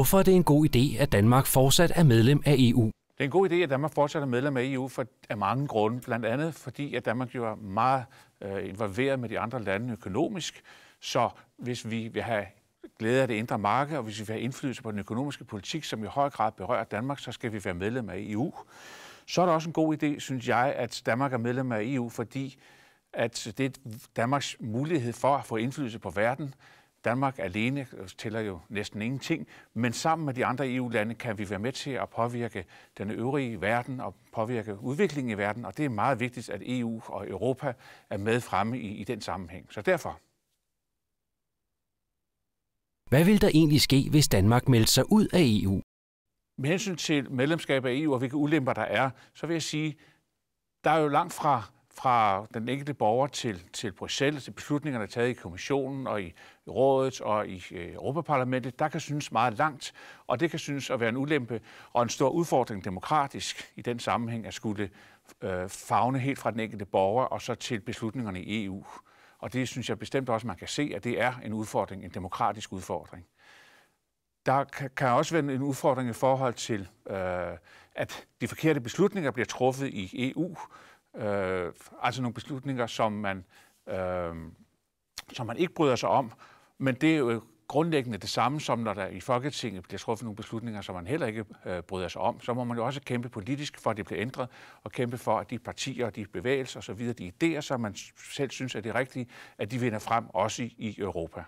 hvorfor e det er en god idé, at Danmark fortsat er medlem af EU. Det er en god idé, at Danmark fortsat er medlem af EU for, af mange grunde. Blandt andet fordi, at Danmark jo er meget øh, involveret med de andre lande økonomisk. Så hvis vi vil have glæde af det indre marked, og hvis vi vil have indflydelse på den økonomiske politik, som i høj grad berører Danmark, så skal vi være medlem af EU. Så er det også en god idé, synes jeg, at Danmark er medlem af EU, fordi at det er Danmarks mulighed for at få indflydelse på verden. Danmark alene øh, tæller jo næsten ingenting, men sammen med de andre EU-lande kan vi være med til at påvirke den øvrige verden og påvirke udviklingen i verden, og det er meget vigtigt, at EU og Europa er med fremme i, i den sammenhæng. Så derfor. Hvad vil der egentlig ske, hvis Danmark melder sig ud af EU? Med hensyn til medlemskab af EU og hvilke ulemper der er, så vil jeg sige, der er jo langt fra fra den enkelte borger til, til Bruxelles, til beslutningerne taget i kommissionen og i rådet og i øh, Europaparlamentet, der kan synes meget langt, og det kan synes at være en ulempe og en stor udfordring demokratisk i den sammenhæng at skulle øh, fagne helt fra den enkelte borger og så til beslutningerne i EU. Og det synes jeg bestemt også, man kan se, at det er en udfordring, en demokratisk udfordring. Der kan også være en udfordring i forhold til, øh, at de forkerte beslutninger bliver truffet i EU, Øh, altså nogle beslutninger, som man, øh, som man ikke bryder sig om, men det er jo grundlæggende det samme som, når der i Folketinget bliver truffet nogle beslutninger, som man heller ikke øh, bryder sig om, så må man jo også kæmpe politisk for, at det bliver ændret, og kæmpe for, at de partier og de bevægelser osv., de idéer, som man selv synes er det rigtige, at de vinder frem også i, i Europa.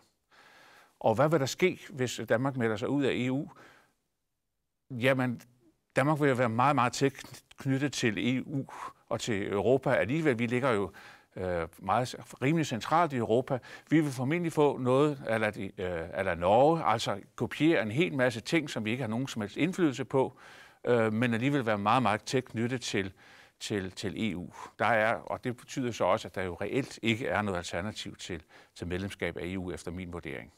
Og hvad vil der ske, hvis Danmark melder sig ud af EU? Jamen, Danmark vil jo være meget, meget knyttet til EU og til Europa alligevel. Vi ligger jo øh, meget rimelig centralt i Europa. Vi vil formentlig få noget eller, øh, eller Norge, altså kopiere en hel masse ting, som vi ikke har nogen som helst indflydelse på, øh, men alligevel være meget, meget tæt knyttet til, til, til EU. Der er, og det betyder så også, at der jo reelt ikke er noget alternativ til, til medlemskab af EU efter min vurdering.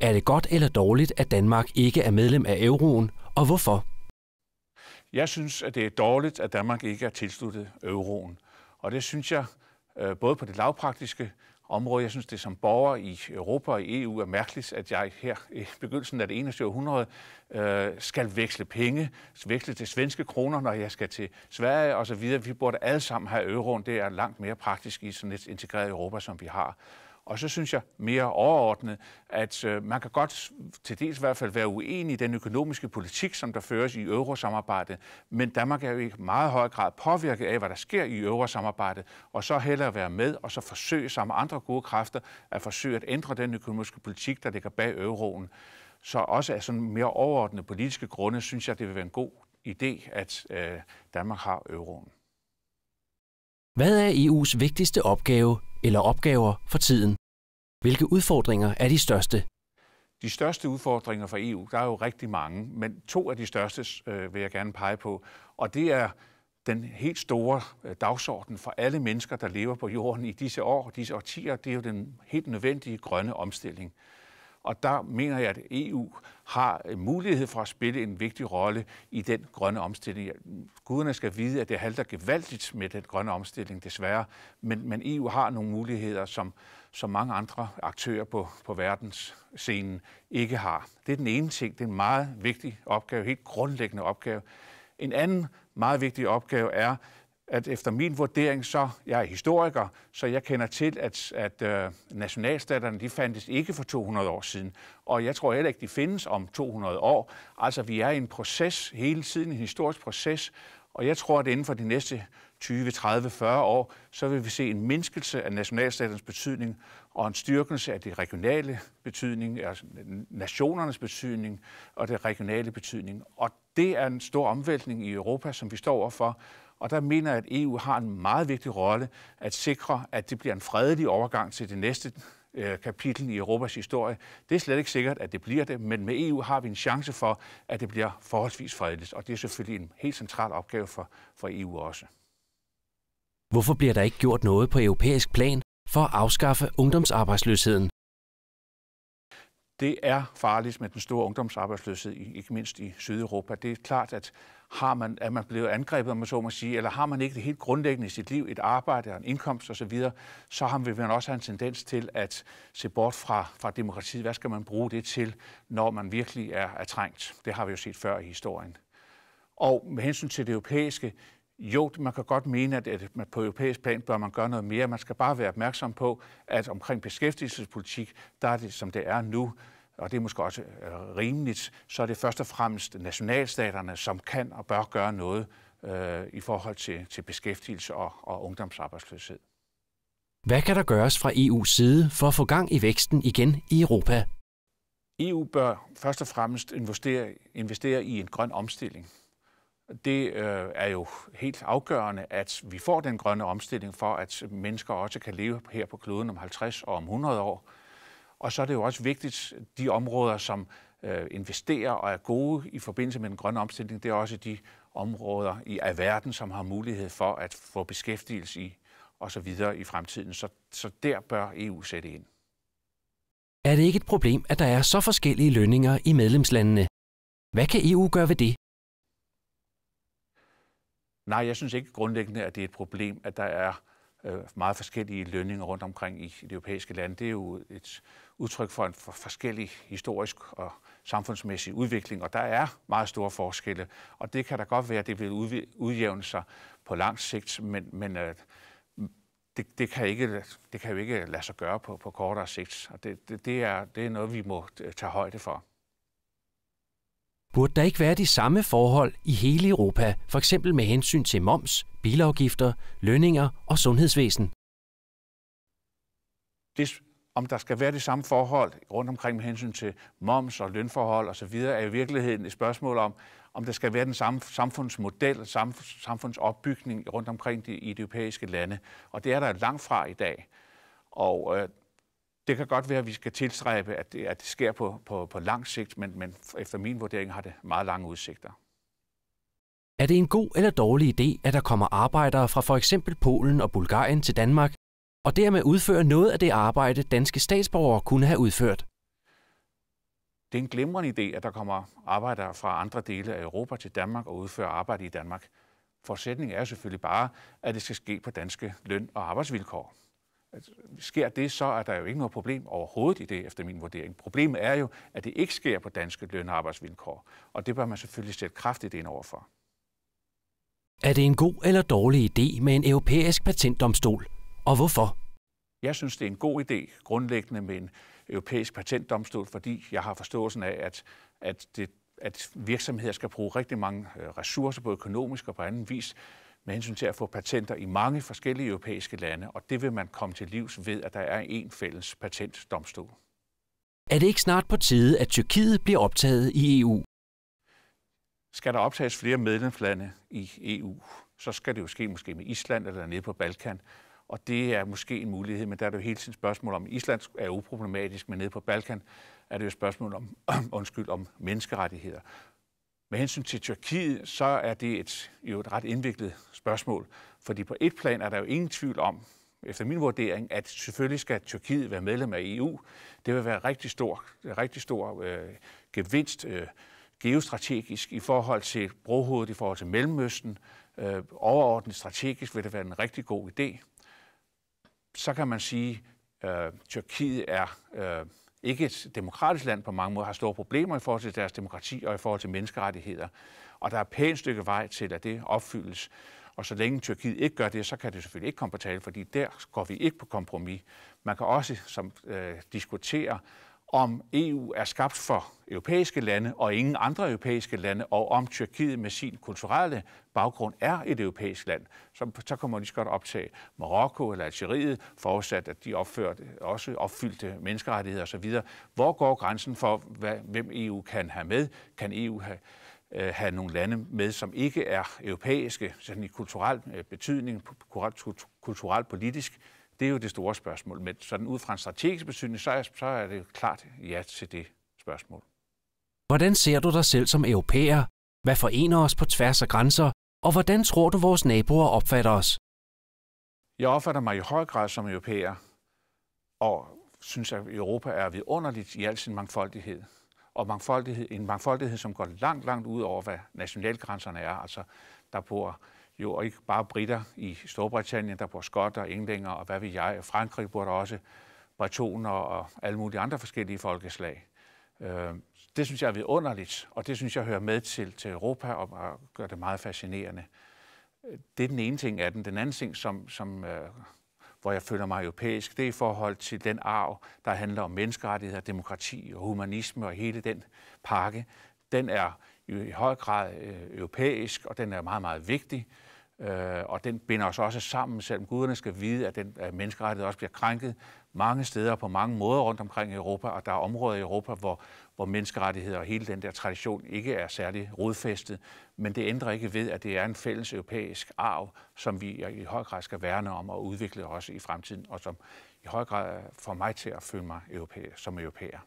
Er det godt eller dårligt, at Danmark ikke er medlem af euroen, og hvorfor? Jeg synes, at det er dårligt, at Danmark ikke er tilsluttet euroen. Og det synes jeg øh, både på det lavpraktiske område. Jeg synes, det som borger i Europa og i EU er mærkeligt, at jeg her i begyndelsen af det 21. århundrede øh, skal veksle penge, veksle til svenske kroner, når jeg skal til Sverige osv. Vi burde alle sammen have euroen. Det er langt mere praktisk i sådan et integreret Europa, som vi har. Og så synes jeg mere overordnet, at øh, man kan godt til dels i hvert fald være uenig i den økonomiske politik, som der føres i eurosamarbejdet, men Danmark er jo i meget høj grad påvirket af, hvad der sker i eurosamarbejdet, og så hellere være med og så forsøge sammen med andre gode kræfter at forsøge at ændre den økonomiske politik, der ligger bag euroen. Så også af sådan mere overordnede politiske grunde, synes jeg, det vil være en god idé, at øh, Danmark har euroen. Hvad er EU's vigtigste opgave eller opgaver for tiden? Hvilke udfordringer er de største? De største udfordringer for EU, der er jo rigtig mange, men to af de største øh, vil jeg gerne pege på, og det er den helt store øh, dagsorden for alle mennesker, der lever på jorden i disse år, disse årtier, det er jo den helt nødvendige grønne omstilling. Og der mener jeg, at EU har mulighed for at spille en vigtig rolle i den grønne omstilling. Guderne skal vide, at det halter gevaldigt med den grønne omstilling, desværre. Men, men EU har nogle muligheder, som, som mange andre aktører på, på verdensscenen ikke har. Det er den ene ting. Det er en meget vigtig opgave, helt grundlæggende opgave. En anden meget vigtig opgave er, at efter min vurdering, så jeg er historiker, så jeg kender til, at, at øh, nationalstaterne de fandtes ikke for 200 år siden, og jeg tror heller ikke, de findes om 200 år. Altså, vi er i en proces hele tiden, en historisk proces, og jeg tror, at inden for de næste 20, 30, 40 år, så vil vi se en mindskelse af nationalstatens betydning og en styrkelse af det regionale betydning, altså nationernes betydning og det regionale betydning. Og det er en stor omvæltning i Europa, som vi står overfor, og der mener jeg, at EU har en meget vigtig rolle at sikre, at det bliver en fredelig overgang til det næste øh, kapitel i Europas historie. Det er slet ikke sikkert, at det bliver det, men med EU har vi en chance for, at det bliver forholdsvis fredeligt, og det er selvfølgelig en helt central opgave for, for EU også. Hvorfor bliver der ikke gjort noget på europæisk plan for at afskaffe ungdomsarbejdsløsheden? Det er farligt med den store ungdomsarbejdsløshed, ikke mindst i Sydeuropa. Det er klart, at har man, er man blevet angrebet, om man så må sige, eller har man ikke det helt grundlæggende i sit liv, et arbejde og en indkomst osv., så har man, vil man også have en tendens til at se bort fra, fra demokratiet. Hvad skal man bruge det til, når man virkelig er, er trængt? Det har vi jo set før i historien. Og med hensyn til det europæiske, jo, man kan godt mene, at, på europæisk plan bør man gøre noget mere. Man skal bare være opmærksom på, at omkring beskæftigelsespolitik, der er det, som det er nu, og det er måske også øh, rimeligt, så er det først og fremmest nationalstaterne, som kan og bør gøre noget øh, i forhold til, til beskæftigelse og, og ungdomsarbejdsløshed. Hvad kan der gøres fra EU's side for at få gang i væksten igen i Europa? EU bør først og fremmest investere, investere i en grøn omstilling. Det øh, er jo helt afgørende, at vi får den grønne omstilling for, at mennesker også kan leve her på kloden om 50 og om 100 år. Og så er det jo også vigtigt, de områder, som øh, investerer og er gode i forbindelse med den grønne omstilling, det er også de områder i af verden, som har mulighed for at få beskæftigelse i og så videre i fremtiden. Så, så der bør EU sætte ind. Er det ikke et problem, at der er så forskellige lønninger i medlemslandene? Hvad kan EU gøre ved det? Nej, jeg synes ikke grundlæggende, at det er et problem, at der er øh, meget forskellige lønninger rundt omkring i de europæiske lande. Det er jo et udtryk for en for forskellig historisk og samfundsmæssig udvikling, og der er meget store forskelle. Og det kan da godt være, at det vil udjævne sig på lang sigt, men, men øh, det, det, kan ikke, det kan jo ikke lade sig gøre på, på kortere sigt. Og det, det, det, er, det er noget, vi må øh, tage højde for. Burde der ikke være de samme forhold i hele Europa, f.eks. med hensyn til moms, bilafgifter, lønninger og sundhedsvæsen? Det, om der skal være de samme forhold rundt omkring med hensyn til moms og lønforhold osv., er i virkeligheden et spørgsmål om, om der skal være den samme samfundsmodel, samme samfundsopbygning rundt omkring de, i de europæiske lande. Og det er der langt fra i dag. Og øh, det kan godt være, at vi skal tilstræbe, at det, at det sker på, på, på lang sigt, men, men efter min vurdering har det meget lange udsigter. Er det en god eller dårlig idé, at der kommer arbejdere fra for eksempel Polen og Bulgarien til Danmark, og dermed udfører noget af det arbejde, danske statsborgere kunne have udført? Det er en glimrende idé, at der kommer arbejdere fra andre dele af Europa til Danmark og udfører arbejde i Danmark. Forudsætningen er selvfølgelig bare, at det skal ske på danske løn- og arbejdsvilkår. Øh, sker det så, er der jo ikke noget problem overhovedet i det, efter min vurdering. Problemet er jo, at det ikke sker på danske løn- og arbejdsvilkår, og det bør man selvfølgelig sætte kraftigt ind overfor. Er det en god eller dårlig idé med en europæisk patentdomstol, og hvorfor? Jeg synes, det er en god idé grundlæggende med en europæisk patentdomstol, fordi jeg har forståelsen af, at, at, det, at virksomheder skal bruge rigtig mange øh, ressourcer, både økonomisk og på anden vis, med hensyn til at få patenter i mange forskellige europæiske lande, og det vil man komme til livs ved, at der er en fælles patentdomstol. Er det ikke snart på tide, at Tyrkiet bliver optaget i EU? Skal der optages flere medlemslande i EU, så skal det jo ske måske med Island eller nede på Balkan. Og det er måske en mulighed, men der er det jo hele tiden spørgsmål om, Island er uproblematisk, men nede på Balkan er det jo spørgsmål om, undskyld, om menneskerettigheder. Med hensyn til Tyrkiet, så er det et, jo et ret indviklet spørgsmål, fordi på et plan er der jo ingen tvivl om, efter min vurdering, at selvfølgelig skal Tyrkiet være medlem af EU. Det vil være rigtig stor, rigtig stor øh, gevinst øh, geostrategisk i forhold til brohovedet, i forhold til Mellemøsten. Øh, overordnet strategisk vil det være en rigtig god idé. Så kan man sige, at øh, Tyrkiet er øh, ikke et demokratisk land på mange måder, har store problemer i forhold til deres demokrati og i forhold til menneskerettigheder. Og der er et pænt stykke vej til, at det opfyldes. Og så længe Tyrkiet ikke gør det, så kan det selvfølgelig ikke komme på tale, fordi der går vi ikke på kompromis. Man kan også som, øh, diskutere, om EU er skabt for europæiske lande og ingen andre europæiske lande, og om Tyrkiet med sin kulturelle baggrund er et europæisk land, så, så kommer man lige så godt optage Marokko eller Algeriet, forudsat at de opførte, også opfyldte menneskerettigheder osv. Hvor går grænsen for, hvad, hvem EU kan have med? Kan EU have, øh, have nogle lande med, som ikke er europæiske, sådan i kulturel øh, betydning, kulturelt politisk det er jo det store spørgsmål, men sådan ud fra en strategisk betydning, så er, så er det jo klart ja til det spørgsmål. Hvordan ser du dig selv som europæer? Hvad forener os på tværs af grænser? Og hvordan tror du, vores naboer opfatter os? Jeg opfatter mig i høj grad som europæer, og synes, at Europa er vidunderligt i al sin mangfoldighed. Og mangfoldighed, en mangfoldighed, som går langt, langt ud over, hvad nationalgrænserne er. Altså, der bor jo ikke bare britter i Storbritannien, der bor skotter, englænder og hvad ved jeg. I Frankrig bor der også bretoner og alle mulige andre forskellige folkeslag. Øh, det synes jeg er vidunderligt, og det synes jeg hører med til, til Europa og gør det meget fascinerende. Det er den ene ting af den. Den anden ting, som, som, øh, hvor jeg føler mig europæisk, det er i forhold til den arv, der handler om menneskerettigheder, demokrati og humanisme og hele den pakke. Den er i høj grad øh, europæisk, og den er meget, meget vigtig. Øh, og den binder os også sammen, selvom guderne skal vide, at den at øh, menneskerettighed også bliver krænket mange steder på mange måder rundt omkring i Europa, og der er områder i Europa, hvor, hvor menneskerettigheder og hele den der tradition ikke er særlig rodfæstet, men det ændrer ikke ved, at det er en fælles europæisk arv, som vi i høj grad skal værne om og udvikle også i fremtiden, og som i høj grad får mig til at føle mig europæer, som europæer.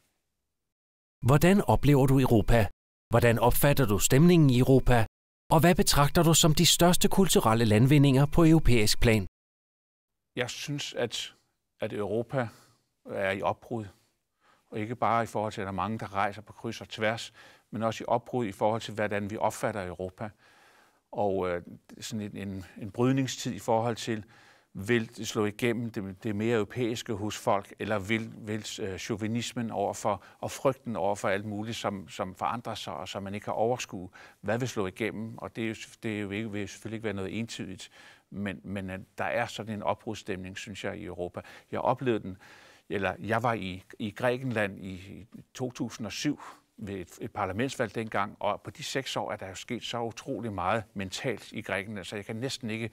Hvordan oplever du Europa? Hvordan opfatter du stemningen i Europa? Og hvad betragter du som de største kulturelle landvindinger på europæisk plan? Jeg synes, at, at Europa er i opbrud. Og ikke bare i forhold til, at der er mange, der rejser på kryds og tværs, men også i opbrud i forhold til, hvordan vi opfatter Europa. Og øh, sådan en, en, en brydningstid i forhold til, vil det slå igennem det, det mere europæiske hos folk, eller vil, vil øh, chauvinismen overfor, og frygten overfor alt muligt, som, som forandrer sig, og som man ikke kan overskue, hvad vil slå igennem? Og det, er jo, det er jo ikke, vil selvfølgelig ikke være noget entydigt, men, men øh, der er sådan en oprudstemning, synes jeg, i Europa. Jeg oplevede den, eller jeg var i, i Grækenland i 2007, ved et, et parlamentsvalg dengang, og på de seks år er der jo sket så utrolig meget mentalt i Grækenland, så jeg kan næsten ikke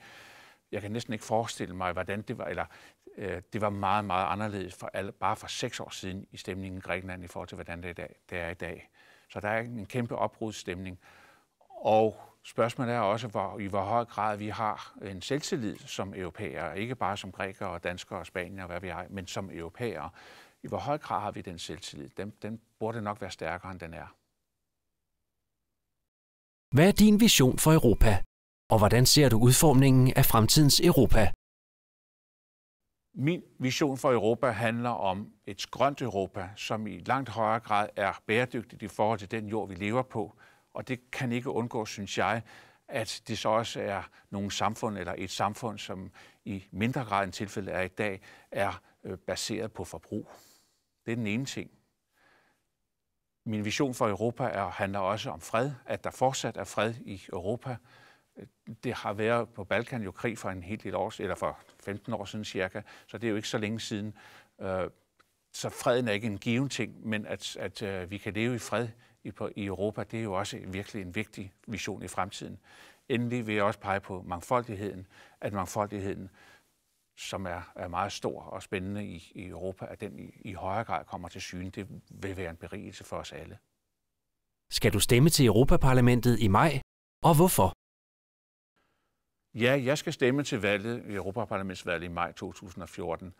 jeg kan næsten ikke forestille mig, hvordan det var, eller øh, det var meget, meget anderledes for alle, bare for seks år siden i stemningen i Grækenland i forhold til, hvordan det er, i dag, det er i dag. Så der er en kæmpe opbrudstemning. Og spørgsmålet er også, hvor, i hvor høj grad vi har en selvtillid som europæere, ikke bare som grækere og danskere og spanier og hvad vi er, men som europæere. I hvor høj grad har vi den selvtillid? Den, den burde nok være stærkere, end den er. Hvad er din vision for Europa? Og hvordan ser du udformningen af fremtidens Europa? Min vision for Europa handler om et grønt Europa, som i langt højere grad er bæredygtigt i forhold til den jord, vi lever på. Og det kan ikke undgå, synes jeg, at det så også er nogle samfund, eller et samfund, som i mindre grad end tilfældet er i dag, er øh, baseret på forbrug. Det er den ene ting. Min vision for Europa er, handler også om fred, at der fortsat er fred i Europa, det har været på Balkan jo krig for en helt del år, eller for 15 år siden cirka, så det er jo ikke så længe siden. Øh, så freden er ikke en given ting, men at, at øh, vi kan leve i fred i, på, i Europa, det er jo også virkelig en vigtig vision i fremtiden. Endelig vil jeg også pege på mangfoldigheden, at mangfoldigheden, som er, er meget stor og spændende i, i Europa, at den i, i højere grad kommer til syne. Det vil være en berigelse for os alle. Skal du stemme til Europaparlamentet i maj, og hvorfor? Ja, jeg skal stemme til valget, i Europaparlamentsvalget i maj 2014.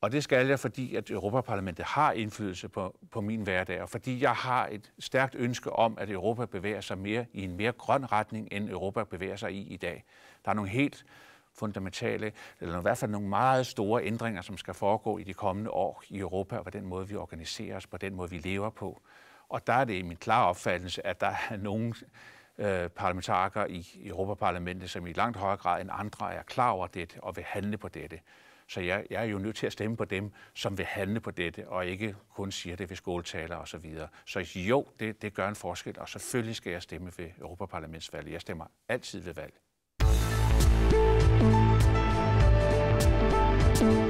Og det skal jeg, fordi at Europaparlamentet har indflydelse på, på min hverdag, og fordi jeg har et stærkt ønske om, at Europa bevæger sig mere i en mere grøn retning, end Europa bevæger sig i i dag. Der er nogle helt fundamentale, eller i hvert fald nogle meget store ændringer, som skal foregå i de kommende år i Europa, og på den måde, vi organiserer os, på den måde, vi lever på. Og der er det min klare opfattelse, at der er nogen Øh, parlamentarikere i, Europaparlamentet, som i langt højere grad end andre er klar over dette og vil handle på dette. Så jeg, jeg er jo nødt til at stemme på dem, som vil handle på dette, og ikke kun siger det ved skoletaler osv. Så, videre. så jo, det, det gør en forskel, og selvfølgelig skal jeg stemme ved Europaparlamentsvalget. Jeg stemmer altid ved valg. thank you